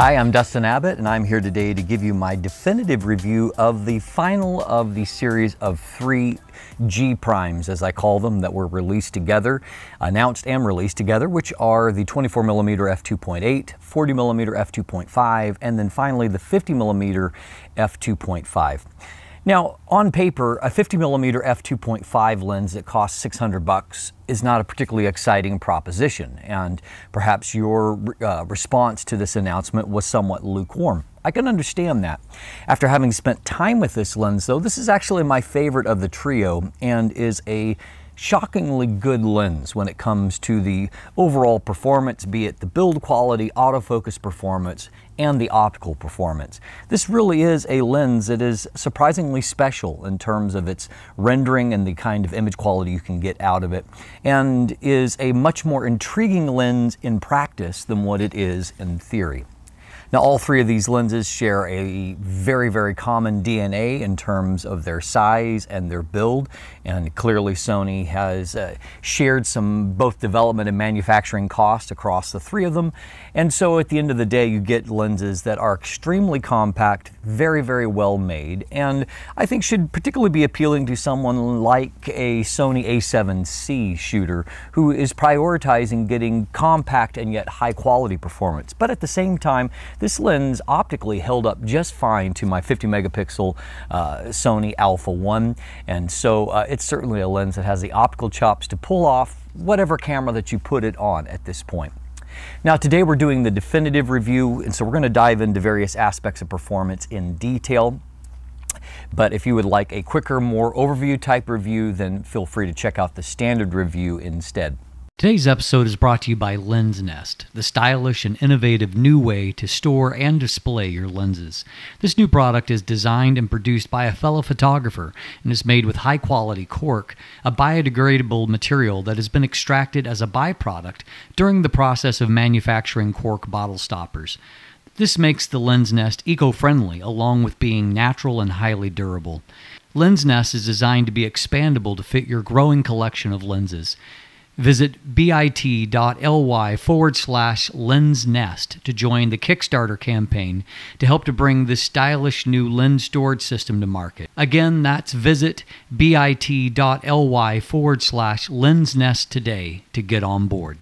Hi, I'm Dustin Abbott, and I'm here today to give you my definitive review of the final of the series of three G primes, as I call them, that were released together, announced and released together, which are the 24 millimeter f2.8, 40 millimeter f2.5, and then finally the 50 millimeter f2.5. Now, on paper, a 50 millimeter f2.5 lens that costs 600 bucks is not a particularly exciting proposition, and perhaps your uh, response to this announcement was somewhat lukewarm. I can understand that. After having spent time with this lens, though, this is actually my favorite of the trio and is a shockingly good lens when it comes to the overall performance, be it the build quality, autofocus performance, and the optical performance. This really is a lens that is surprisingly special in terms of its rendering and the kind of image quality you can get out of it, and is a much more intriguing lens in practice than what it is in theory. Now, all three of these lenses share a very, very common DNA in terms of their size and their build, and clearly Sony has uh, shared some both development and manufacturing costs across the three of them. And so at the end of the day, you get lenses that are extremely compact, very, very well made, and I think should particularly be appealing to someone like a Sony a7C shooter who is prioritizing getting compact and yet high quality performance. But at the same time, this lens optically held up just fine to my 50 megapixel uh, Sony Alpha 1. And so uh, it's certainly a lens that has the optical chops to pull off whatever camera that you put it on at this point. Now today we're doing the definitive review and so we're going to dive into various aspects of performance in detail. But if you would like a quicker, more overview type review, then feel free to check out the standard review instead. Today's episode is brought to you by Lens Nest, the stylish and innovative new way to store and display your lenses. This new product is designed and produced by a fellow photographer and is made with high quality cork, a biodegradable material that has been extracted as a byproduct during the process of manufacturing cork bottle stoppers. This makes the Lens Nest eco friendly along with being natural and highly durable. Lens Nest is designed to be expandable to fit your growing collection of lenses. Visit bit.ly forward slash lens nest to join the Kickstarter campaign to help to bring this stylish new lens storage system to market. Again, that's visit bit.ly forward slash lens nest today to get on board.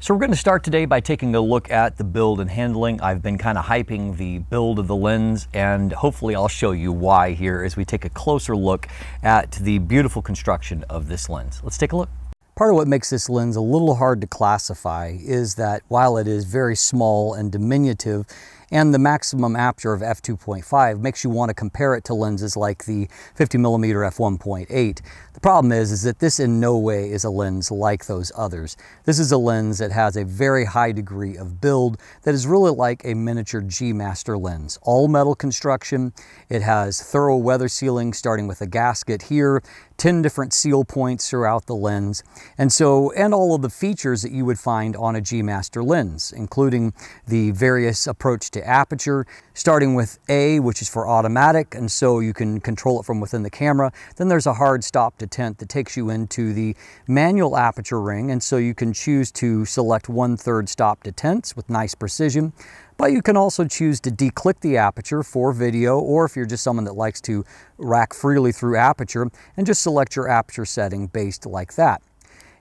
So we're going to start today by taking a look at the build and handling. I've been kind of hyping the build of the lens and hopefully I'll show you why here as we take a closer look at the beautiful construction of this lens. Let's take a look. Part of what makes this lens a little hard to classify is that while it is very small and diminutive, and the maximum aperture of f2.5 makes you want to compare it to lenses like the 50 millimeter f1.8. The problem is, is that this in no way is a lens like those others. This is a lens that has a very high degree of build that is really like a miniature G Master lens. All metal construction, it has thorough weather sealing starting with a gasket here, 10 different seal points throughout the lens, and so, and all of the features that you would find on a G Master lens, including the various approach to aperture, starting with A, which is for automatic, and so you can control it from within the camera. Then there's a hard stop detent that takes you into the manual aperture ring, and so you can choose to select one-third stop detents with nice precision but you can also choose to declick the aperture for video or if you're just someone that likes to rack freely through aperture and just select your aperture setting based like that.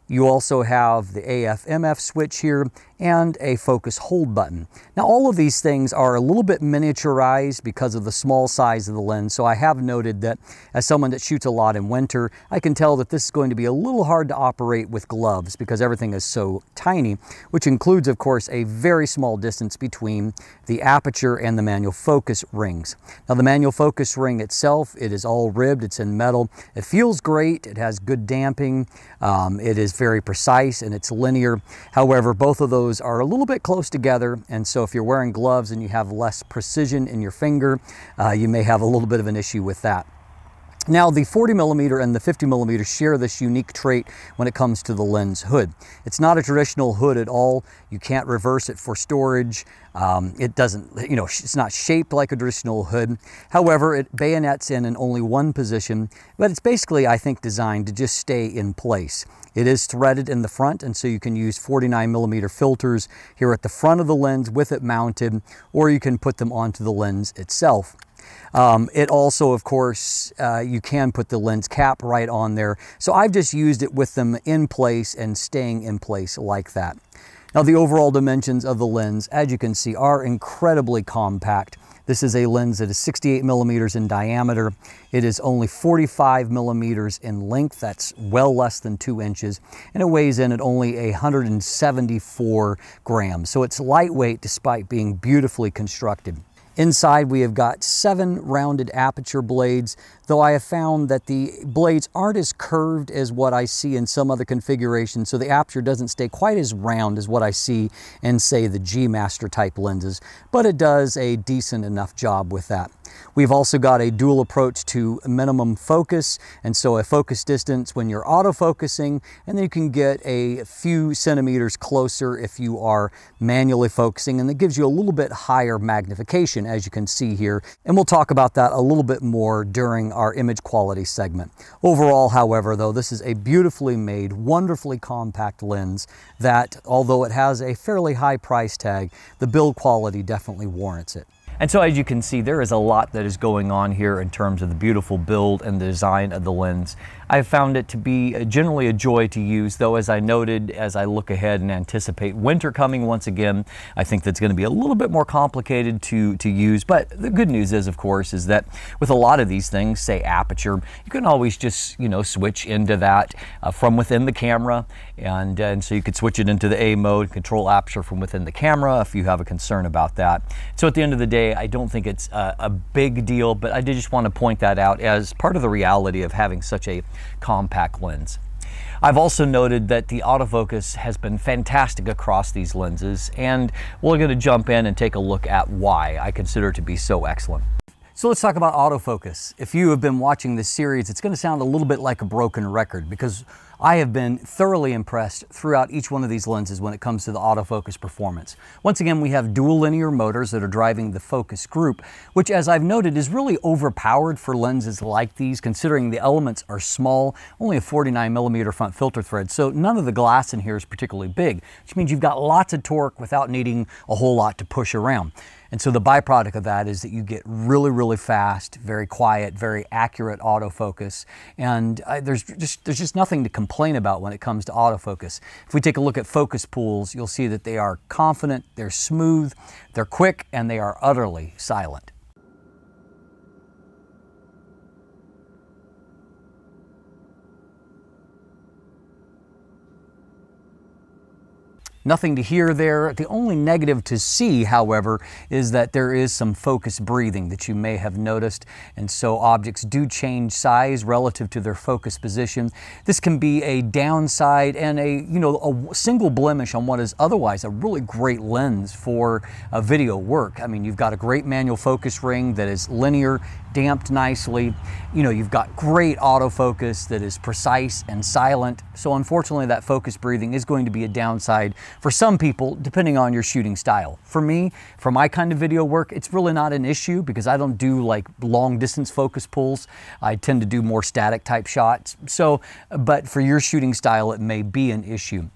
You also have the AF-MF switch here and a focus hold button. Now all of these things are a little bit miniaturized because of the small size of the lens, so I have noted that as someone that shoots a lot in winter, I can tell that this is going to be a little hard to operate with gloves because everything is so tiny, which includes of course a very small distance between the aperture and the manual focus rings. Now the manual focus ring itself, it is all ribbed, it's in metal, it feels great, it has good damping, um, it is very precise and it's linear. However, both of those are a little bit close together. And so if you're wearing gloves and you have less precision in your finger, uh, you may have a little bit of an issue with that. Now the 40 millimeter and the 50 millimeter share this unique trait when it comes to the lens hood. It's not a traditional hood at all. You can't reverse it for storage. Um, it doesn't, you know, it's not shaped like a traditional hood. However, it bayonets in in only one position, but it's basically, I think, designed to just stay in place. It is threaded in the front, and so you can use 49 millimeter filters here at the front of the lens with it mounted, or you can put them onto the lens itself. Um, it also, of course, uh, you can put the lens cap right on there. So I've just used it with them in place and staying in place like that. Now the overall dimensions of the lens, as you can see, are incredibly compact. This is a lens that is 68 millimeters in diameter. It is only 45 millimeters in length. That's well less than two inches. And it weighs in at only 174 grams. So it's lightweight despite being beautifully constructed. Inside we have got seven rounded aperture blades, though I have found that the blades aren't as curved as what I see in some other configurations, so the aperture doesn't stay quite as round as what I see in say the G-Master type lenses, but it does a decent enough job with that. We've also got a dual approach to minimum focus, and so a focus distance when you're autofocusing, and then you can get a few centimeters closer if you are manually focusing, and that gives you a little bit higher magnification, as you can see here. And we'll talk about that a little bit more during our image quality segment. Overall, however, though, this is a beautifully made, wonderfully compact lens that, although it has a fairly high price tag, the build quality definitely warrants it. And so as you can see, there is a lot that is going on here in terms of the beautiful build and the design of the lens. I have found it to be generally a joy to use, though, as I noted, as I look ahead and anticipate winter coming once again, I think that's going to be a little bit more complicated to, to use. But the good news is, of course, is that with a lot of these things, say aperture, you can always just, you know, switch into that uh, from within the camera. And, and so you could switch it into the A mode, control aperture from within the camera if you have a concern about that. So at the end of the day, I don't think it's a, a big deal, but I did just want to point that out as part of the reality of having such a compact lens. I've also noted that the autofocus has been fantastic across these lenses, and we're going to jump in and take a look at why I consider it to be so excellent. So let's talk about autofocus. If you have been watching this series, it's going to sound a little bit like a broken record because I have been thoroughly impressed throughout each one of these lenses when it comes to the autofocus performance. Once again, we have dual linear motors that are driving the focus group, which as I've noted is really overpowered for lenses like these considering the elements are small, only a 49 millimeter front filter thread, so none of the glass in here is particularly big, which means you've got lots of torque without needing a whole lot to push around. And so the byproduct of that is that you get really, really fast, very quiet, very accurate autofocus. And uh, there's just there's just nothing to complain about when it comes to autofocus. If we take a look at focus pools, you'll see that they are confident, they're smooth, they're quick, and they are utterly silent. Nothing to hear there. The only negative to see, however, is that there is some focus breathing that you may have noticed. And so objects do change size relative to their focus position. This can be a downside and a, you know, a single blemish on what is otherwise a really great lens for a video work. I mean, you've got a great manual focus ring that is linear damped nicely. You know, you've got great autofocus that is precise and silent. So unfortunately, that focus breathing is going to be a downside for some people, depending on your shooting style. For me, for my kind of video work, it's really not an issue because I don't do like long distance focus pulls. I tend to do more static type shots. So, but for your shooting style, it may be an issue.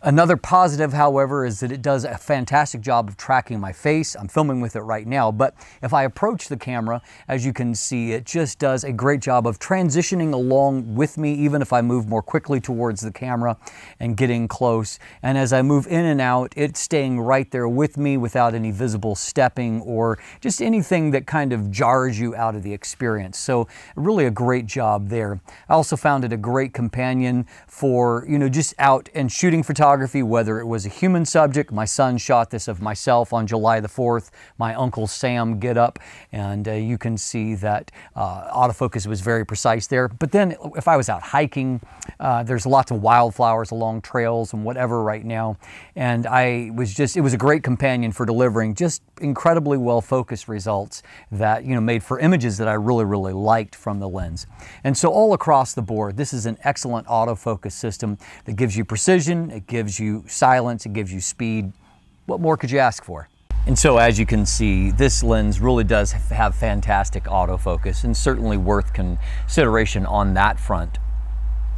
Another positive, however, is that it does a fantastic job of tracking my face. I'm filming with it right now, but if I approach the camera, as you can see, it just does a great job of transitioning along with me, even if I move more quickly towards the camera and getting close. And as I move in and out, it's staying right there with me without any visible stepping or just anything that kind of jars you out of the experience. So really a great job there. I also found it a great companion for, you know, just out and shooting photography photography, whether it was a human subject. My son shot this of myself on July the 4th, my Uncle Sam get up, and uh, you can see that uh, autofocus was very precise there. But then if I was out hiking, uh, there's lots of wildflowers along trails and whatever right now. And I was just, it was a great companion for delivering just incredibly well focused results that, you know, made for images that I really, really liked from the lens. And so all across the board, this is an excellent autofocus system that gives you precision, it gives gives you silence, it gives you speed. What more could you ask for? And so as you can see, this lens really does have fantastic autofocus and certainly worth consideration on that front.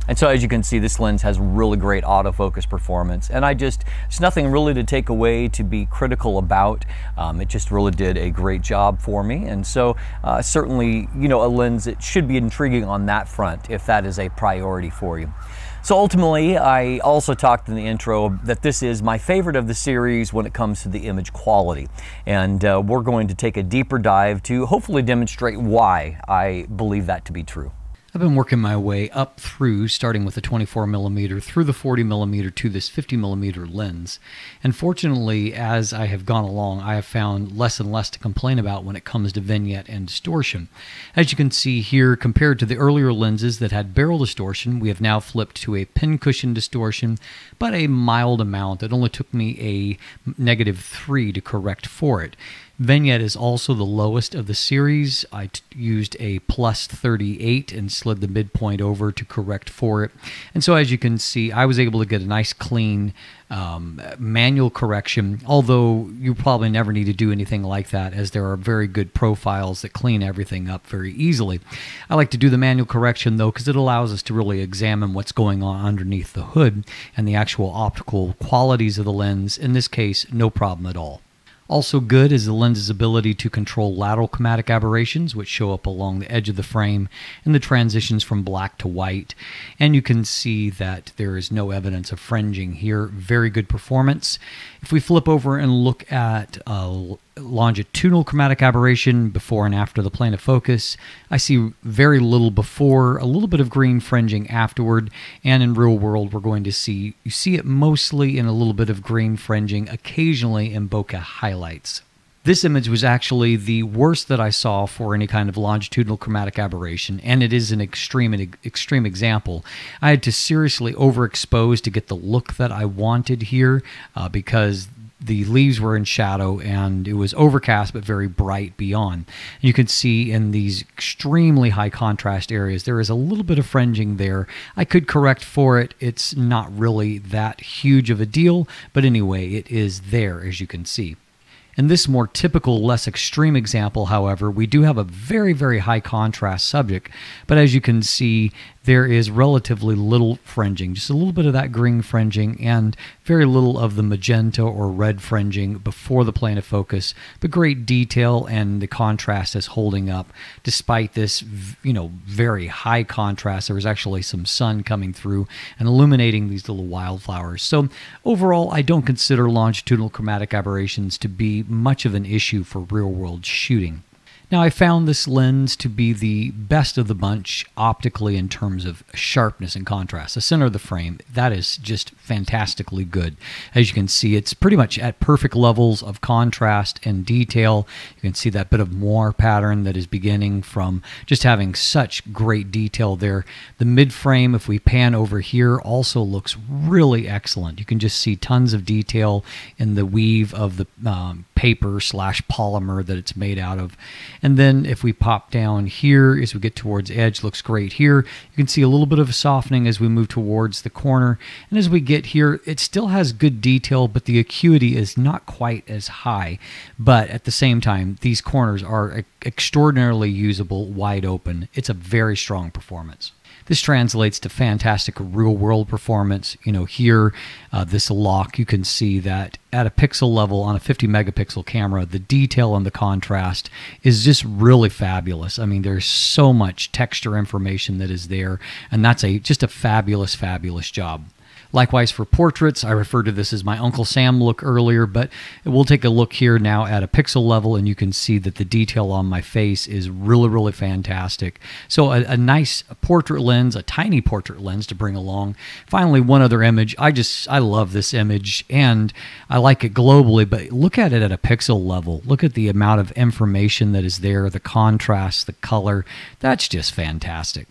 And so as you can see, this lens has really great autofocus performance. And I just, it's nothing really to take away to be critical about. Um, it just really did a great job for me. And so uh, certainly, you know, a lens, it should be intriguing on that front if that is a priority for you. So ultimately, I also talked in the intro that this is my favorite of the series when it comes to the image quality. And uh, we're going to take a deeper dive to hopefully demonstrate why I believe that to be true. I've been working my way up through, starting with the 24 millimeter, through the 40 millimeter to this 50 millimeter lens. And fortunately, as I have gone along, I have found less and less to complain about when it comes to vignette and distortion. As you can see here, compared to the earlier lenses that had barrel distortion, we have now flipped to a pincushion distortion, but a mild amount. that only took me a negative three to correct for it. Vignette is also the lowest of the series. I t- used a plus 38 and slid the midpoint over to correct for it. And so, as you can see, I was able to get a nice clean um, manual correction, although you probably never need to do anything like that as there are very good profiles that clean everything up very easily. I like to do the manual correction though because it allows us to really examine what's going on underneath the hood and the actual optical qualities of the lens. In this case, no problem at all. Also good is the lens's ability to control lateral chromatic aberrations, which show up along the edge of the frame and the transitions from black to white. And you can see that there is no evidence of fringing here. Very good performance. If we flip over and look at uh, longitudinal chromatic aberration before and after the plane of focus. I see very little before, a little bit of green fringing afterward, and in real world we're going to see you see it mostly in a little bit of green fringing occasionally in bokeh highlights. This image was actually the worst that I saw for any kind of longitudinal chromatic aberration, and it is an extreme an extreme example. I had to seriously overexpose to get the look that I wanted here uh, because the leaves were in shadow and it was overcast but very bright beyond. You can see in these extremely high contrast areas, there is a little bit of fringing there. I could correct for it. It's not really that huge of a deal, but anyway, it is there as you can see. In this more typical, less extreme example, however, we do have a very, very high contrast subject, but as you can see, there is relatively little fringing, just a little bit of that green fringing and very little of the magenta or red fringing before the plane of focus. But great detail and the contrast is holding up despite this, you know, very high contrast. There was actually some sun coming through and illuminating these little wildflowers. So overall, I don't consider longitudinal chromatic aberrations to be much of an issue for real world shooting. Now, I found this lens to be the best of the bunch optically in terms of sharpness and contrast. The center of the frame, that is just fantastically good. As you can see, it's pretty much at perfect levels of contrast and detail. You can see that bit of moire pattern that is beginning from just having such great detail there. The mid frame, if we pan over here, also looks really excellent. You can just see tons of detail in the weave of the um, paper slash polymer that it's made out of. And then if we pop down here as we get towards edge, looks great here. You can see a little bit of softening as we move towards the corner. And as we get here, it still has good detail, but the acuity is not quite as high. But at the same time, these corners are extraordinarily usable, wide open. It's a very strong performance. This translates to fantastic real world performance. You know, here, uh, this lock, you can see that at a pixel level on a 50 megapixel camera, the detail and the contrast is just really fabulous. I mean, there's so much texture information that is there, and that's a just a fabulous, fabulous job. Likewise, for portraits, I referred to this as my Uncle Sam look earlier, but we'll take a look here now at a pixel level, and you can see that the detail on my face is really, really fantastic. So, a, a nice portrait lens, a tiny portrait lens to bring along. Finally, one other image. I just, I love this image, and I like it globally, but look at it at a pixel level. Look at the amount of information that is there, the contrast, the color. That's just fantastic.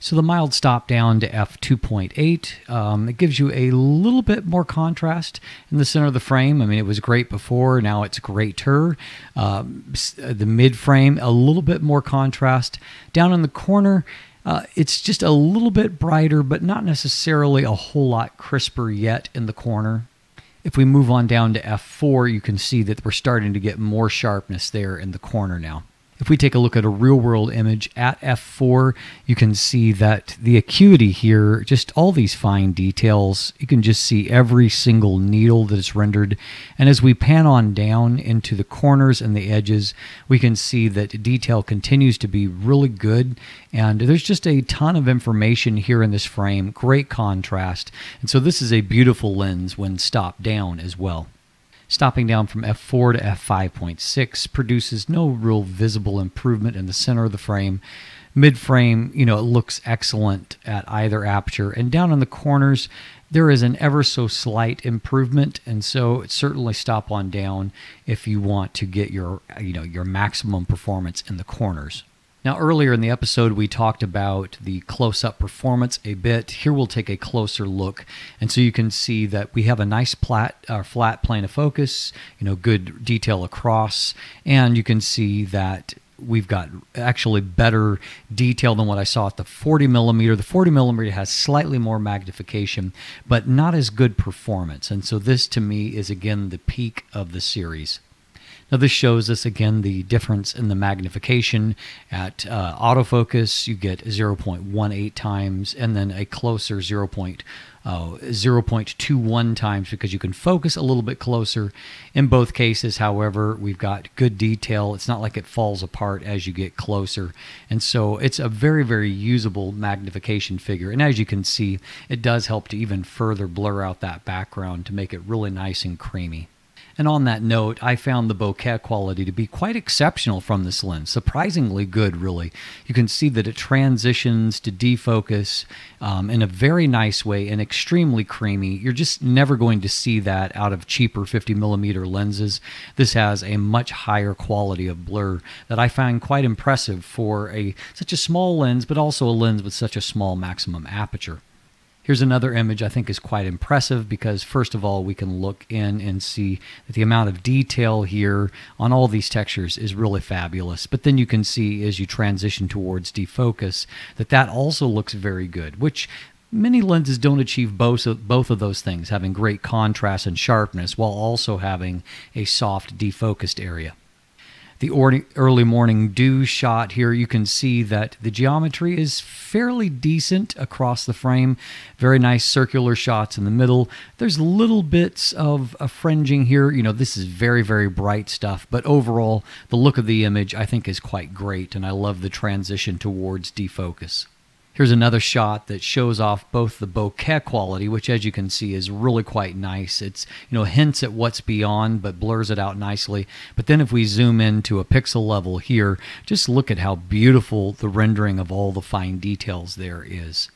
So the mild stop down to f2.8, um, it gives you a little bit more contrast in the center of the frame. I mean, it was great before, now it's greater. Um, uh, the mid frame, a little bit more contrast. Down in the corner, uh, it's just a little bit brighter, but not necessarily a whole lot crisper yet in the corner. If we move on down to f4, you can see that we're starting to get more sharpness there in the corner now. If we take a look at a real world image at f4, you can see that the acuity here, just all these fine details, you can just see every single needle that is rendered. And as we pan on down into the corners and the edges, we can see that detail continues to be really good. And there's just a ton of information here in this frame, great contrast. And so this is a beautiful lens when stopped down as well. Stopping down from f4 to f5.6 produces no real visible improvement in the center of the frame. Mid frame, you know, it looks excellent at either aperture. And down in the corners, there is an ever so slight improvement. And so it's certainly stop on down if you want to get your, you know, your maximum performance in the corners. Now, earlier in the episode, we talked about the close up performance a bit. Here we'll take a closer look. And so you can see that we have a nice plat, uh, flat plane of focus, you know, good detail across. And you can see that we've got actually better detail than what I saw at the 40 millimeter. The 40 millimeter has slightly more magnification, but not as good performance. And so this to me is again the peak of the series. Now this shows us again the difference in the magnification. At uh, autofocus, you get 0.18 times and then a closer 0. Uh, 0.21 times because you can focus a little bit closer. In both cases, however, we've got good detail. It's not like it falls apart as you get closer. And so it's a very, very usable magnification figure. And as you can see, it does help to even further blur out that background to make it really nice and creamy. And on that note, I found the bokeh quality to be quite exceptional from this lens, surprisingly good, really. You can see that it transitions to defocus um, in a very nice way and extremely creamy. You're just never going to see that out of cheaper 50 millimeter lenses. This has a much higher quality of blur that I find quite impressive for a such a small lens, but also a lens with such a small maximum aperture. Here's another image I think is quite impressive because, first of all, we can look in and see that the amount of detail here on all these textures is really fabulous. But then you can see as you transition towards defocus that that also looks very good, which many lenses don't achieve both of, both of those things, having great contrast and sharpness while also having a soft defocused area the early morning dew shot here, you can see that the geometry is fairly decent across the frame. Very nice circular shots in the middle. There's little bits of a fringing here. You know, this is very, very bright stuff, but overall, the look of the image I think is quite great, and I love the transition towards defocus. Here's another shot that shows off both the bokeh quality, which as you can see is really quite nice. It's, you know, hints at what's beyond, but blurs it out nicely. But then if we zoom in to a pixel level here, just look at how beautiful the rendering of all the fine details there is.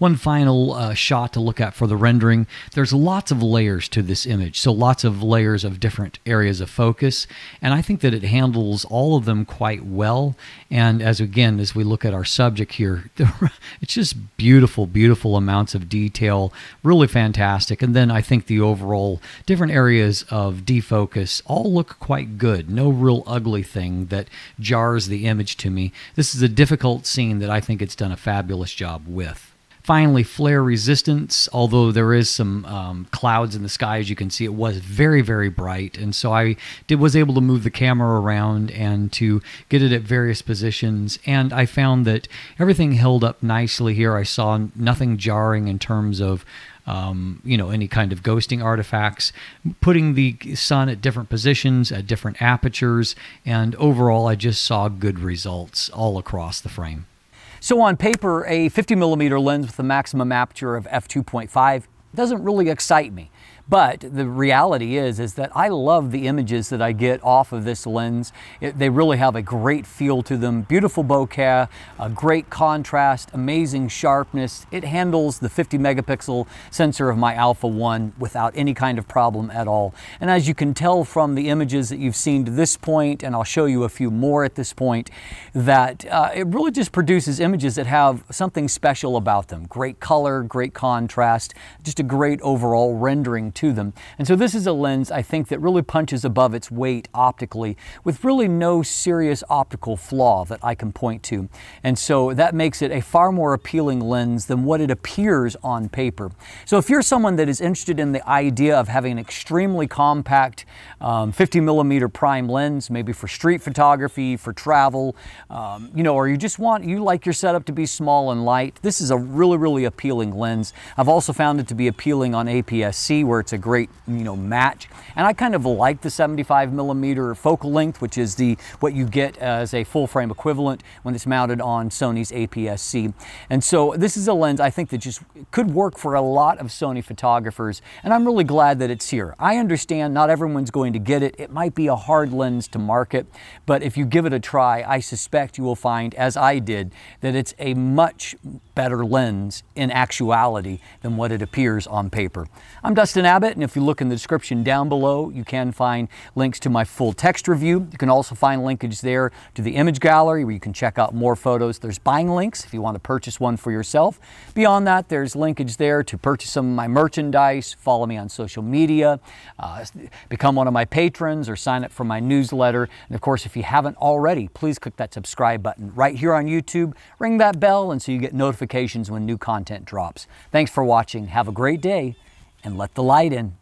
One final uh, shot to look at for the rendering. There's lots of layers to this image, so lots of layers of different areas of focus, and I think that it handles all of them quite well. And as again, as we look at our subject here, it's just beautiful, beautiful amounts of detail, really fantastic. And then I think the overall different areas of defocus all look quite good. No real ugly thing that jars the image to me. This is a difficult scene that I think it's done a fabulous job with finally flare resistance, although there is some um, clouds in the sky, as you can see, it was very, very bright. And so I did, was able to move the camera around and to get it at various positions. And I found that everything held up nicely here. I saw nothing jarring in terms of um, you know, any kind of ghosting artifacts, putting the sun at different positions, at different apertures, and overall, I just saw good results all across the frame. So on paper, a 50 millimeter lens with a maximum aperture of f2.5 doesn't really excite me. But the reality is, is that I love the images that I get off of this lens. It, they really have a great feel to them. Beautiful bokeh, a great contrast, amazing sharpness. It handles the 50 megapixel sensor of my Alpha 1 without any kind of problem at all. And as you can tell from the images that you've seen to this point, and I'll show you a few more at this point, that uh, it really just produces images that have something special about them. Great color, great contrast, just a great overall rendering to them. And so this is a lens, I think, that really punches above its weight optically with really no serious optical flaw that I can point to. And so that makes it a far more appealing lens than what it appears on paper. So if you're someone that is interested in the idea of having an extremely compact um, 50 millimeter prime lens, maybe for street photography, for travel, um, you know, or you just want, you like your setup to be small and light, this is a really, really appealing lens. I've also found it to be appealing on APS-C where it's a great, you know, match. And I kind of like the 75 millimeter focal length, which is the what you get as a full frame equivalent when it's mounted on Sony's APS-C. And so this is a lens I think that just could work for a lot of Sony photographers. And I'm really glad that it's here. I understand not everyone's going to get it. It might be a hard lens to market, but if you give it a try, I suspect you will find, as I did, that it's a much better lens in actuality than what it appears on paper. I'm Dustin Abbott, and if you look in the description down below, you can find links to my full text review. You can also find linkage there to the image gallery where you can check out more photos. There's buying links if you want to purchase one for yourself. Beyond that, there's linkage there to purchase some of my merchandise, follow me on social media, uh, become one of my patrons, or sign up for my newsletter. And of course, if you haven't already, please click that subscribe button right here on YouTube. Ring that bell and so you get notifications when new content drops. Thanks for watching. Have a great day and let the light in.